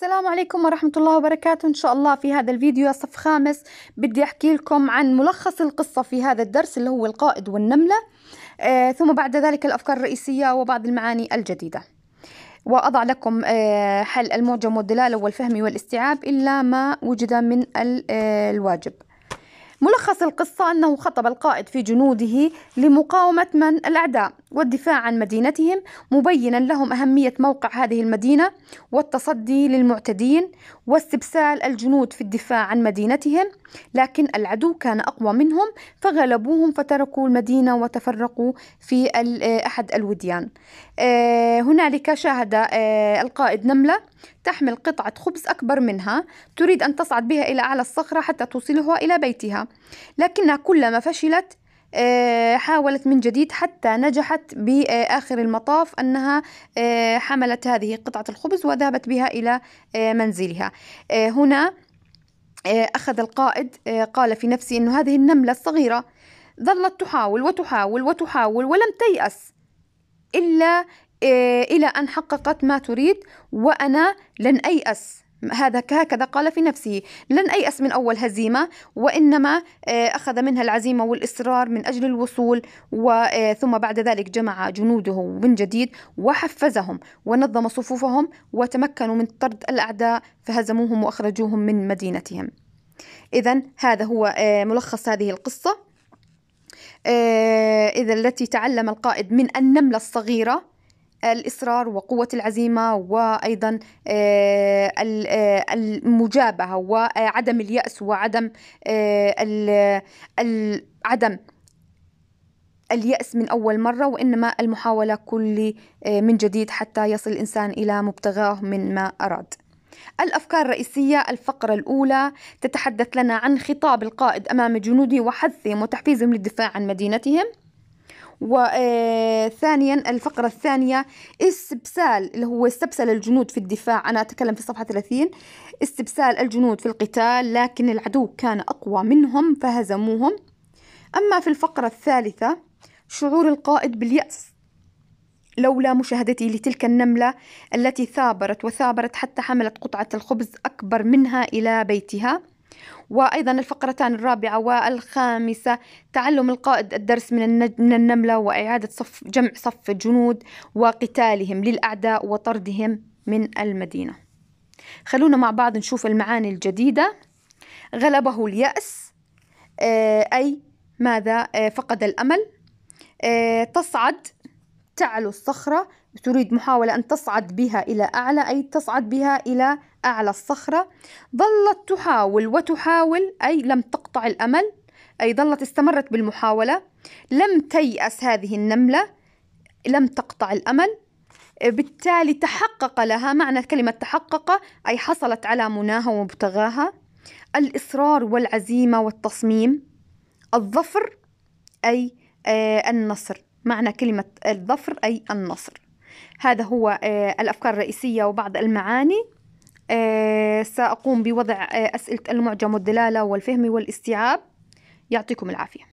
السلام عليكم ورحمة الله وبركاته إن شاء الله في هذا الفيديو صف خامس بدي أحكي لكم عن ملخص القصة في هذا الدرس اللي هو القائد والنملة آه ثم بعد ذلك الأفكار الرئيسية وبعض المعاني الجديدة وأضع لكم آه حل المعجم والدلالة والفهم والاستيعاب إلا ما وجد من آه، الواجب ملخص القصة أنه خطب القائد في جنوده لمقاومة من الأعداء والدفاع عن مدينتهم مبينا لهم أهمية موقع هذه المدينة والتصدي للمعتدين واستبسال الجنود في الدفاع عن مدينتهم لكن العدو كان أقوى منهم فغلبوهم فتركوا المدينة وتفرقوا في آه، أحد الوديان آه، هنالك شاهد آه، القائد نملة تحمل قطعة خبز أكبر منها تريد أن تصعد بها إلى أعلى الصخرة حتى توصلها إلى بيتها لكنها كلما فشلت آه، حاولت من جديد حتى نجحت بآخر المطاف أنها آه، حملت هذه قطعة الخبز وذهبت بها إلى آه، منزلها هنا أخذ القائد قال في نفسي أن هذه النملة الصغيرة ظلت تحاول وتحاول وتحاول ولم تيأس إلا إلى أن حققت ما تريد وأنا لن أيأس هذا هكذا قال في نفسه لن أيأس من أول هزيمة وإنما آه، أخذ منها العزيمة والإصرار من أجل الوصول آه، ثم بعد ذلك جمع جنوده من جديد وحفزهم ونظم صفوفهم وتمكنوا من طرد الأعداء فهزموهم وأخرجوهم من مدينتهم إذا هذا هو آه، ملخص هذه القصة إذا التي تعلم القائد من النملة الصغيرة الاصرار وقوه العزيمه وايضا آه، آه، المجابهه وعدم الياس وعدم آه، عدم اليأس من أول مرة وإنما المحاولة كل من جديد حتى يصل الإنسان إلى مبتغاه من ما أراد الأفكار الرئيسية الفقرة الأولى تتحدث لنا عن خطاب القائد أمام جنوده وحثهم وتحفيزهم للدفاع عن مدينتهم وثانيا آه، الفقرة الثانية استبسال اللي هو استبسل الجنود في الدفاع أنا أتكلم في صفحة 30 استبسال الجنود في القتال لكن العدو كان أقوى منهم فهزموهم أما في الفقرة الثالثة شعور القائد باليأس لولا مشاهدتي لتلك النملة التي ثابرت وثابرت حتى حملت قطعة الخبز أكبر منها إلى بيتها وأيضا الفقرتان الرابعة والخامسة تعلم القائد الدرس من, من النملة وإعادة صف جمع صف الجنود وقتالهم للأعداء وطردهم من المدينة خلونا مع بعض نشوف المعاني الجديدة غلبه اليأس آه، أي ماذا آه، فقد الأمل آه، تصعد تعلو الصخرة تريد محاولة أن تصعد بها إلى أعلى أي تصعد بها إلى أعلى الصخرة ظلت تحاول وتحاول أي لم تقطع الأمل أي ظلت استمرت بالمحاولة لم تيأس هذه النملة لم تقطع الأمل بالتالي تحقق لها معنى كلمة تحقق أي حصلت على مناها ومبتغاها الإصرار والعزيمة والتصميم الظفر أي آه، النصر معنى كلمة الظفر أي النصر هذا هو آه، الأفكار الرئيسية وبعض المعاني آه، سأقوم بوضع آه، أسئلة المعجم والدلالة والفهم والاستيعاب يعطيكم العافية